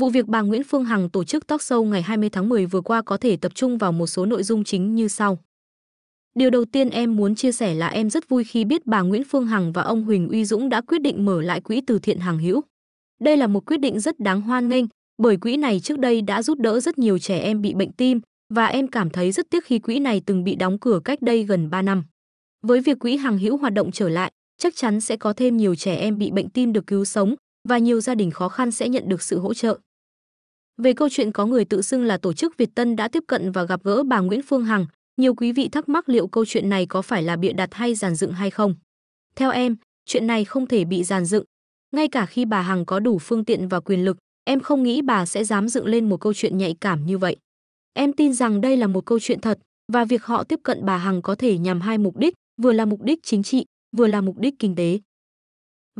Vụ việc bà Nguyễn Phương Hằng tổ chức talk show ngày 20 tháng 10 vừa qua có thể tập trung vào một số nội dung chính như sau. Điều đầu tiên em muốn chia sẻ là em rất vui khi biết bà Nguyễn Phương Hằng và ông Huỳnh Uy Dũng đã quyết định mở lại quỹ từ thiện hàng hữu. Đây là một quyết định rất đáng hoan nghênh, bởi quỹ này trước đây đã giúp đỡ rất nhiều trẻ em bị bệnh tim và em cảm thấy rất tiếc khi quỹ này từng bị đóng cửa cách đây gần 3 năm. Với việc quỹ hàng hữu hoạt động trở lại, chắc chắn sẽ có thêm nhiều trẻ em bị bệnh tim được cứu sống và nhiều gia đình khó khăn sẽ nhận được sự hỗ trợ. Về câu chuyện có người tự xưng là tổ chức Việt Tân đã tiếp cận và gặp gỡ bà Nguyễn Phương Hằng, nhiều quý vị thắc mắc liệu câu chuyện này có phải là bịa đặt hay giàn dựng hay không. Theo em, chuyện này không thể bị giàn dựng. Ngay cả khi bà Hằng có đủ phương tiện và quyền lực, em không nghĩ bà sẽ dám dựng lên một câu chuyện nhạy cảm như vậy. Em tin rằng đây là một câu chuyện thật và việc họ tiếp cận bà Hằng có thể nhằm hai mục đích, vừa là mục đích chính trị, vừa là mục đích kinh tế.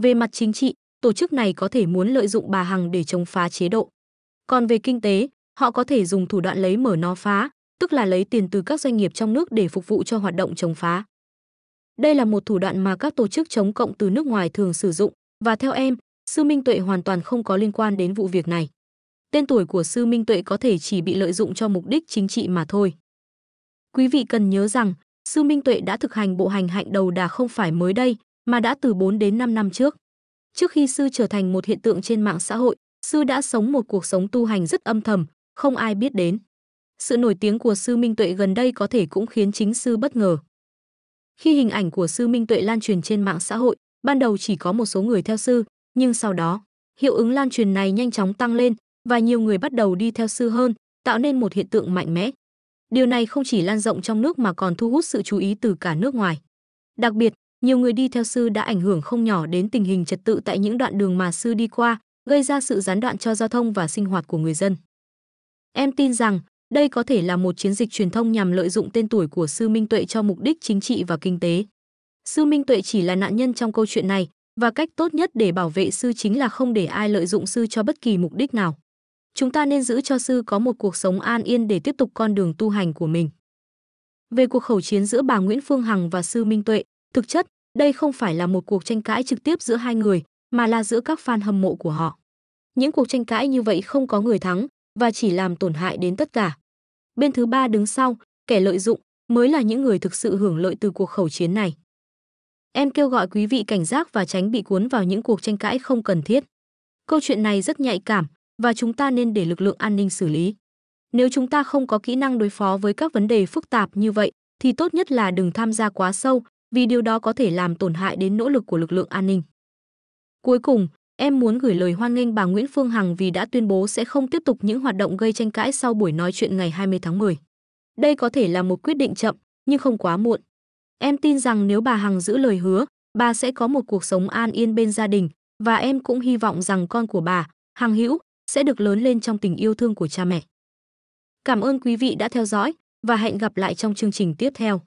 Về mặt chính trị, tổ chức này có thể muốn lợi dụng bà Hằng để chống phá chế độ. Còn về kinh tế, họ có thể dùng thủ đoạn lấy mở nó phá, tức là lấy tiền từ các doanh nghiệp trong nước để phục vụ cho hoạt động chống phá. Đây là một thủ đoạn mà các tổ chức chống cộng từ nước ngoài thường sử dụng và theo em, Sư Minh Tuệ hoàn toàn không có liên quan đến vụ việc này. Tên tuổi của Sư Minh Tuệ có thể chỉ bị lợi dụng cho mục đích chính trị mà thôi. Quý vị cần nhớ rằng, Sư Minh Tuệ đã thực hành bộ hành hạnh đầu đà không phải mới đây, mà đã từ 4 đến 5 năm trước. Trước khi Sư trở thành một hiện tượng trên mạng xã hội, sư đã sống một cuộc sống tu hành rất âm thầm, không ai biết đến. Sự nổi tiếng của sư Minh Tuệ gần đây có thể cũng khiến chính sư bất ngờ. Khi hình ảnh của sư Minh Tuệ lan truyền trên mạng xã hội, ban đầu chỉ có một số người theo sư, nhưng sau đó, hiệu ứng lan truyền này nhanh chóng tăng lên và nhiều người bắt đầu đi theo sư hơn, tạo nên một hiện tượng mạnh mẽ. Điều này không chỉ lan rộng trong nước mà còn thu hút sự chú ý từ cả nước ngoài. Đặc biệt, nhiều người đi theo sư đã ảnh hưởng không nhỏ đến tình hình trật tự tại những đoạn đường mà sư đi qua, gây ra sự gián đoạn cho giao thông và sinh hoạt của người dân. Em tin rằng đây có thể là một chiến dịch truyền thông nhằm lợi dụng tên tuổi của Sư Minh Tuệ cho mục đích chính trị và kinh tế. Sư Minh Tuệ chỉ là nạn nhân trong câu chuyện này và cách tốt nhất để bảo vệ sư chính là không để ai lợi dụng sư cho bất kỳ mục đích nào. Chúng ta nên giữ cho sư có một cuộc sống an yên để tiếp tục con đường tu hành của mình. Về cuộc khẩu chiến giữa bà Nguyễn Phương Hằng và sư Minh Tuệ, thực chất đây không phải là một cuộc tranh cãi trực tiếp giữa hai người, mà là giữa các fan hâm mộ của họ những cuộc tranh cãi như vậy không có người thắng và chỉ làm tổn hại đến tất cả. Bên thứ ba đứng sau, kẻ lợi dụng mới là những người thực sự hưởng lợi từ cuộc khẩu chiến này. Em kêu gọi quý vị cảnh giác và tránh bị cuốn vào những cuộc tranh cãi không cần thiết. Câu chuyện này rất nhạy cảm và chúng ta nên để lực lượng an ninh xử lý. Nếu chúng ta không có kỹ năng đối phó với các vấn đề phức tạp như vậy thì tốt nhất là đừng tham gia quá sâu vì điều đó có thể làm tổn hại đến nỗ lực của lực lượng an ninh. Cuối cùng, Em muốn gửi lời hoan nghênh bà Nguyễn Phương Hằng vì đã tuyên bố sẽ không tiếp tục những hoạt động gây tranh cãi sau buổi nói chuyện ngày 20 tháng 10. Đây có thể là một quyết định chậm, nhưng không quá muộn. Em tin rằng nếu bà Hằng giữ lời hứa, bà sẽ có một cuộc sống an yên bên gia đình và em cũng hy vọng rằng con của bà, Hằng Hữu, sẽ được lớn lên trong tình yêu thương của cha mẹ. Cảm ơn quý vị đã theo dõi và hẹn gặp lại trong chương trình tiếp theo.